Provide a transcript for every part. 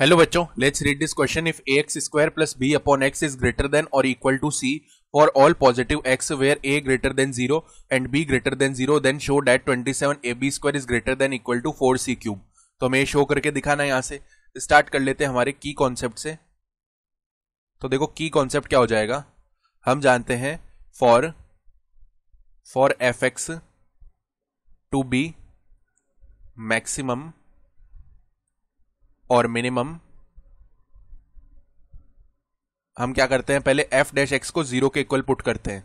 hello बच्चों let's read this question if a x square plus b upon x is greater than और equal to c for all positive x where a greater than zero and b greater than zero then show that twenty seven a b square is greater than equal to four c cube तो हमें show करके दिखाना है यहाँ से start कर लेते हैं हमारे की कॉन्सेप्ट से तो देखो की कॉन्सेप्ट क्या हो जाएगा हम जानते हैं for for f x to be maximum और मिनिमम हम क्या करते हैं पहले एफ डैश एक्स को जीरो के इक्वल पुट करते हैं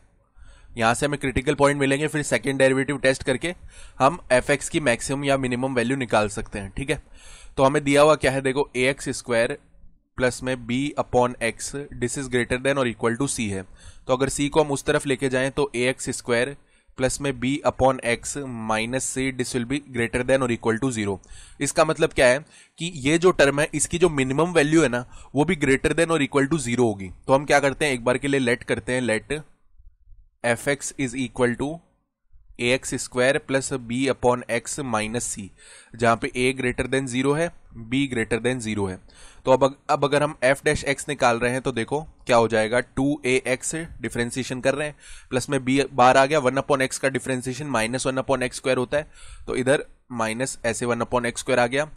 यहां से हमें क्रिटिकल पॉइंट मिलेंगे फिर सेकेंड डेरिवेटिव टेस्ट करके हम एफ एक्स की मैक्सिमम या मिनिमम वैल्यू निकाल सकते हैं ठीक है तो हमें दिया हुआ क्या है देखो ए एक्स स्क्वायर प्लस में b upon x this is greater than और इक्वल टू सी है तो अगर सी को हम उस तरफ लेके जाएं तो ए एक्स स्क्वायर प्लस में b upon x minus c this will be greater than और इक्वल टू जीरो इसका मतलब क्या है कि ये जो टर्म है इसकी जो मिनिमम वैल्यू है ना वो भी ग्रेटर देन और इक्वल टू जीरो होगी तो हम क्या करते हैं एक बार के लिए लेट करते हैं let f x is equal to a x square plus b upon x minus c जहां पे ए ग्रेटर देन जीरो है बी ग्रेटर देन जीरो है तो अब अब अगर हम एफ डैश एक्स निकाल रहे हैं तो देखो क्या हो जाएगा टू ए एक्स डिफ्रेंसिएशन कर रहे हैं प्लस में बी बार आ गया वन अपॉन एक्स का differentiation minus one upon x square होता है तो इधर माइनस ऐसे वन अपॉन एक्स स्क्वायर आ गया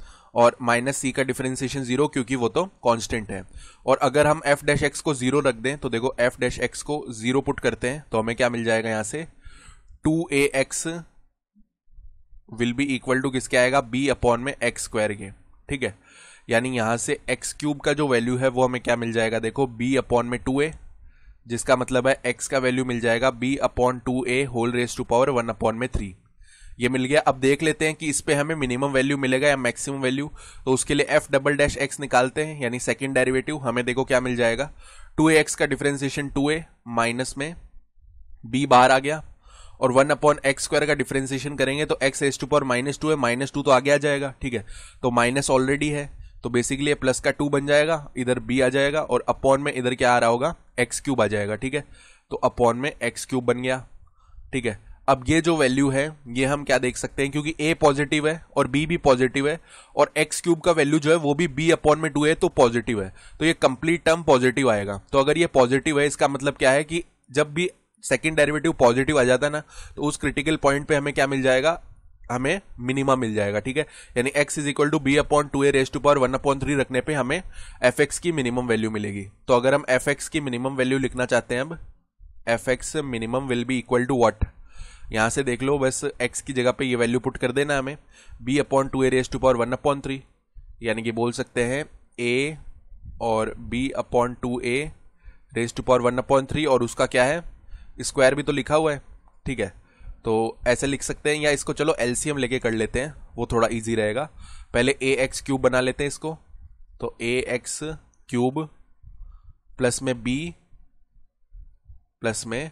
और माइनस सी का डिफ्रेंसिएशन जीरो क्योंकि वो तो कांस्टेंट है और अगर हम एफ डैश एक्स को जीरो रख दें तो देखो एफ डैश एक्स को जीरो पुट करते हैं तो हमें क्या मिल जाएगा यहाँ से two a x will be equal to किसके आएगा बी अपॉन में एक्स स्क्वायर के ठीक है यानी यहां से एक्स क्यूब का जो वैल्यू है वो हमें क्या मिल जाएगा देखो बी अपॉन में टू ए जिसका मतलब है एक्स का वैल्यू मिल जाएगा b upon two a whole raise to power one upon में थ्री ये मिल गया अब देख लेते हैं कि इस पे हमें मिनिमम वैल्यू मिलेगा या मैक्सिमम वैल्यू तो उसके लिए एफ डबल डैश एक्स निकालते हैं यानी सेकेंड डेरिवेटिव हमें देखो क्या मिल जाएगा टू एक्स का डिफ्रेंसिएशन टू ए माइनस में बी बाहर आ गया और वन अपॉन एक्स स्क्वायर का डिफ्रेंसिएशन करेंगे तो एक्स एस टू पर माइनस टू है माइनस टू तो आगे आ जाएगा ठीक है तो माइनस ऑलरेडी है तो बेसिकली प्लस का टू बन जाएगा इधर बी आ जाएगा और अपॉन में इधर क्या आ रहा होगा एक्स क्यूब आ जाएगा ठीक है तो अपॉन में एक्स क्यूब बन गया ठीक है अब ये जो वैल्यू है ये हम क्या देख सकते हैं क्योंकि ए पॉजिटिव है और बी भी पॉजिटिव है और एक्स क्यूब का वैल्यू जो है वो भी बी अपॉन में टू है तो पॉजिटिव है तो ये कंप्लीट टर्म पॉजिटिव आएगा तो अगर ये पॉजिटिव है इसका मतलब क्या है कि जब भी सेकेंड डेरिवेटिव पॉजिटिव आ जाता है ना तो उस क्रिटिकल पॉइंट पे हमें क्या मिल जाएगा हमें मिनिमा मिल जाएगा ठीक है यानी x is equal to b upon two a raise to power one upon three रखने पे हमें एफ एक्स की मिनिमम वैल्यू मिलेगी तो अगर हम एफ एक्स की मिनिमम वैल्यू लिखना चाहते हैं अब f x minimum will be equal to what यहाँ से देख लो बस एक्स की जगह पे ये वैल्यू पुट कर देना हमें b upon two a raise to power one upon three यानी कि बोल सकते हैं ए और b upon two a raise to power one upon three और उसका क्या है स्क्वायर भी तो लिखा हुआ है ठीक है तो ऐसे लिख सकते हैं या इसको चलो एलसीएम लेके कर लेते हैं वो थोड़ा इजी रहेगा पहले ए एक्स क्यूब बना लेते हैं इसको तो ए एक्स क्यूब प्लस में बी प्लस में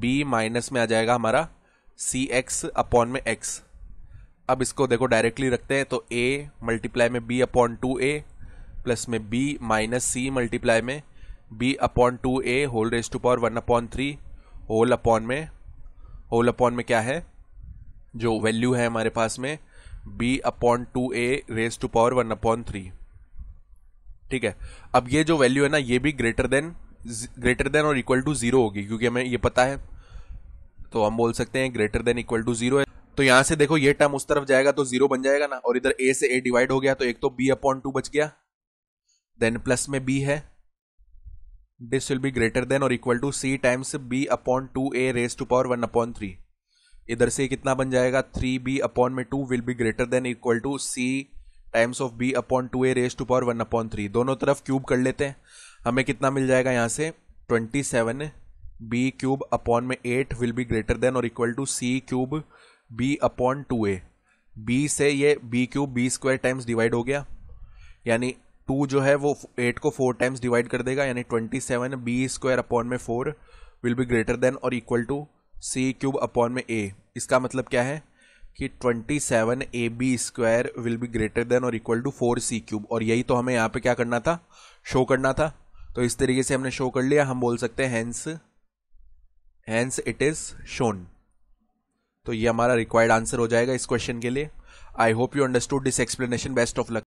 बी माइनस में आ जाएगा हमारा सी एक्स अपॉन में एक्स अब इसको देखो डायरेक्टली रखते हैं तो ए मल्टीप्लाई में b upon two a plus में बी माइनस सी मल्टीप्लाई में b upon two a whole raise to power one upon three whole upon में होल अपॉन में क्या है जो वैल्यू है हमारे पास में b upon two a raise to power one upon three ठीक है अब ये जो वैल्यू है ना ये भी ग्रेटर देन ग्रेटर देन और इक्वल टू जीरो होगी क्योंकि हमें ये पता है तो हम बोल सकते हैं greater than equal to zero है तो यहां से देखो ये टर्म उस तरफ जाएगा तो जीरो बन जाएगा ना और इधर ए से ए डिवाइड हो गया तो एक तो बी अपॉन टू बच गया देन प्लस में बी है this will be greater than और equal to c times b upon two a raise to power one upon three इधर से कितना बन जाएगा थ्री बी अपॉन में two will be greater than equal to c times of b upon two a raise to power one upon three दोनों तरफ cube कर लेते हैं हमें कितना मिल जाएगा यहाँ से twenty seven b cube upon में eight will be greater than और equal to c cube b upon two a b से ये b cube b square times divide हो गया यानी टू जो है वो एट को फोर टाइम्स डिवाइड कर देगा यानी twenty seven b square upon में four will be greater than और equal to c cube upon में ए इसका मतलब क्या है कि twenty seven a b square will be greater than और equal to four c cube और यही तो हमें यहाँ पे क्या करना था शो करना था तो इस तरीके से हमने शो कर लिया हम बोल सकते हैं hence hence it is shown तो ये हमारा रिक्वायर्ड आंसर हो जाएगा इस क्वेश्चन के लिए I hope you understood this explanation best of luck